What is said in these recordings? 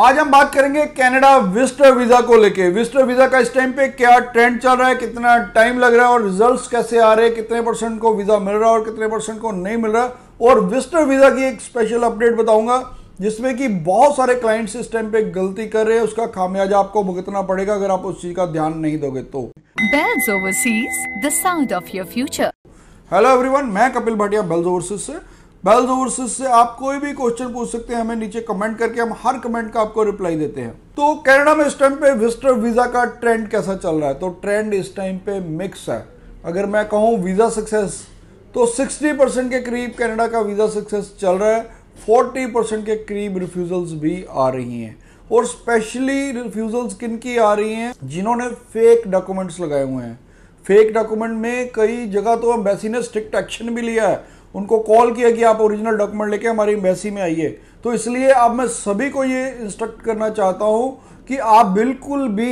आज हम बात करेंगे कनाडा विस्टर वीजा को लेके विस्टर वीजा का इस टाइम पे क्या ट्रेंड चल रहा है कितना टाइम लग रहा है और रिजल्ट्स कैसे आ रहे हैं कितने परसेंट को वीजा मिल रहा है और कितने परसेंट को नहीं मिल रहा और विस्टर वीजा की एक स्पेशल अपडेट बताऊंगा जिसमें कि बहुत सारे क्लाइंट्स इस टाइम पे गलती कर रहे हैं उसका खामियाजा आपको भुगतना पड़ेगा अगर आप उस चीज का ध्यान नहीं दोगे तो Bells Overseas the sound of your future hello everyone मैं कपिल भाटिया बेल्स ओवरसीज से बेल्स ओवरसीज से आप कोई भी क्वेश्चन पूछ सकते हैं हमें नीचे कमेंट करके हम हर कमेंट का आपको रिप्लाई देते हैं तो कनाडा में इस टाइम पे विस्टर वीजा का ट्रेंड कैसा चल रहा है तो ट्रेंड इस टाइम पे मिक्स है अगर मैं कहूँ वीजा सक्सेस तो 60 परसेंट के करीब कनाडा का वीजा सक्सेस चल रहा है फोर्टी परसेंट के करीब रिफ्यूजल्स भी आ रही हैं और स्पेशली रिफ्यूजल्स किन की आ रही हैं जिन्होंने फेक डॉक्यूमेंट्स लगाए हुए हैं फेक डॉक्यूमेंट में कई जगह तो एम्बेसी ने स्ट्रिक्ट एक्शन भी लिया है उनको कॉल किया कि आप ओरिजिनल डॉक्यूमेंट लेके हमारी एम्बेसी में आइए तो इसलिए अब मैं सभी को ये इंस्ट्रक्ट करना चाहता हूँ कि आप बिल्कुल भी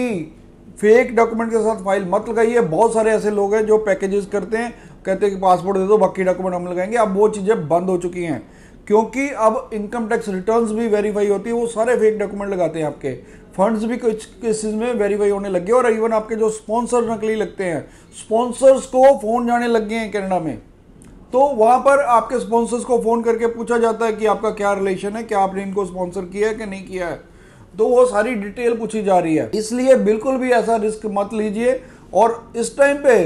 फेक डॉक्यूमेंट के साथ फाइल मत लगाइए बहुत सारे ऐसे लोग हैं जो पैकेजेस करते हैं कहते हैं कि पासपोर्ट दे दो बाकी डॉक्यूमेंट हम लगाएंगे अब वो चीज़ें बंद हो चुकी हैं क्योंकि अब इनकम टैक्स रिटर्न्स भी वेरीफाई होती है वो सारे फेक डॉक्यूमेंट लगाते हैं आपके फंड्स भी कुछ केसेस में वेरीफाई होने लग गए और इवन आपके जो स्पॉन्सर नकली लगते हैं स्पॉन्सर्स को फोन जाने लग गए हैं कैनेडा में तो वहां पर आपके स्पॉन्सर्स को फोन करके पूछा जाता है कि आपका क्या रिलेशन है क्या आपने इनको स्पॉन्सर किया है कि नहीं किया है तो वो सारी डिटेल पूछी जा रही है इसलिए बिल्कुल भी ऐसा रिस्क मत लीजिए और इस टाइम पे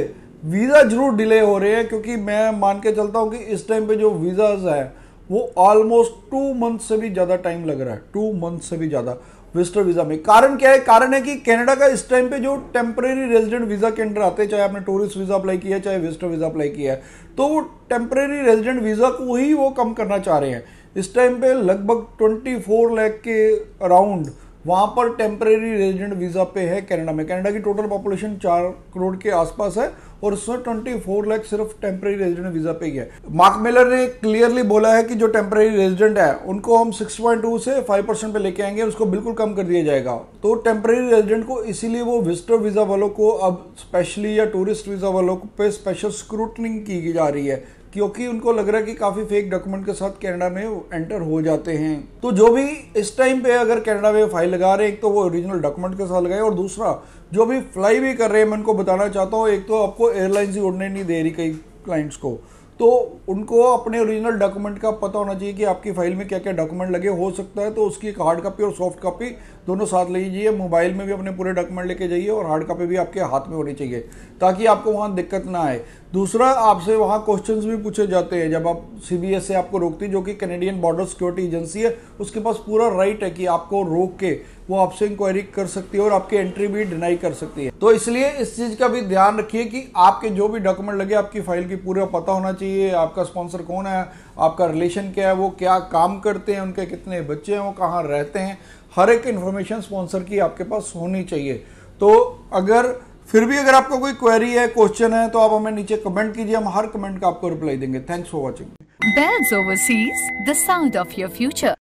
वीज़ा जरूर डिले हो रहे हैं क्योंकि मैं मान के चलता हूँ कि इस टाइम पे जो वीज़ाज है वो ऑलमोस्ट टू मंथ से भी ज़्यादा टाइम लग रहा है टू मंथ से भी ज़्यादा विस्टर वीज़ा में कारण क्या है कारण है कि कनाडा का इस टाइम पे जो टेम्परेरी रेजिडेंट वीज़ा के अंडर आते हैं चाहे आपने टूरिस्ट वीज़ा अप्लाई किया चाहे विस्टर वीज़ा अप्लाई किया है तो वो टेम्परेरी रेजिडेंट वीज़ा को ही वो कम करना चाह रहे हैं इस टाइम पे लगभग 24 लैख के अराउंड वहाँ पर टेम्परेरी रेजिडेंट वीज़ा पे है कनाडा में कनाडा की टोटल पॉपुलेशन चार करोड़ के आसपास है और उसमें ट्वेंटी फोर लैख सिर्फ टेम्प्रेरी रेजिडेंट वीजा पे गया मार्क मिलर ने क्लियरली बोला है कि जो टेम्प्रेरी रेजिडेंट है उनको हम सिक्स पॉइंट टू से फाइव परसेंट पे लेके आएंगे उसको बिल्कुल कम कर दिया जाएगा तो टेम्प्रेरी रेजिडेंट को इसीलिए वो विजिटर वीजा वालों को अब स्पेशली या टूरिस्ट वीजा वालों पर स्पेशल स्क्रूटनिंग की जा रही है क्योंकि उनको लग रहा है कि काफ़ी फेक डॉक्यूमेंट के साथ कनाडा में एंटर हो जाते हैं तो जो भी इस टाइम पे अगर कनाडा में फाइल लगा रहे हैं एक तो वो ओरिजिनल डॉक्यूमेंट के साथ लगाए और दूसरा जो भी फ्लाई भी कर रहे हैं मैं उनको बताना चाहता हूँ एक तो आपको एयरलाइंस ही उड़ने नहीं दे रही कई क्लाइंट्स को तो उनको अपने ओरिजिनल डॉक्यूमेंट का पता होना चाहिए कि आपकी फाइल में क्या क्या डॉक्यूमेंट लगे हो सकता है तो उसकी एक हार्ड कॉपी और सॉफ्ट कॉपी दोनों साथ ले लीजिए मोबाइल में भी अपने पूरे डॉक्यूमेंट लेके जाइए और हार्ड कॉपी भी आपके हाथ में होनी चाहिए ताकि आपको वहाँ दिक्कत ना आए दूसरा आपसे वहाँ क्वेश्चन भी पूछे जाते हैं जब आप सी से आपको रोकती जो कि कैनेडियन बॉर्डर सिक्योरिटी एजेंसी है उसके पास पूरा राइट है कि आपको रोक के वो आपसे इंक्वायरी कर सकती है और आपकी एंट्री भी डिनाई कर सकती है तो इसलिए इस चीज का भी ध्यान रखिए कि आपके जो भी डॉक्यूमेंट लगे आपकी फाइल की पूरा पता होना चाहिए आपका स्पॉन्सर कौन है आपका रिलेशन क्या है वो क्या काम करते हैं उनके कितने बच्चे हैं वो कहाँ रहते हैं हर एक इन्फॉर्मेशन स्पॉन्सर की आपके पास होनी चाहिए तो अगर फिर भी अगर आपका कोई क्वेरी है क्वेश्चन है तो आप हमें नीचे कमेंट कीजिए हम हर कमेंट का आपको रिप्लाई देंगे thanks for watching Bells Overseas the sound of your future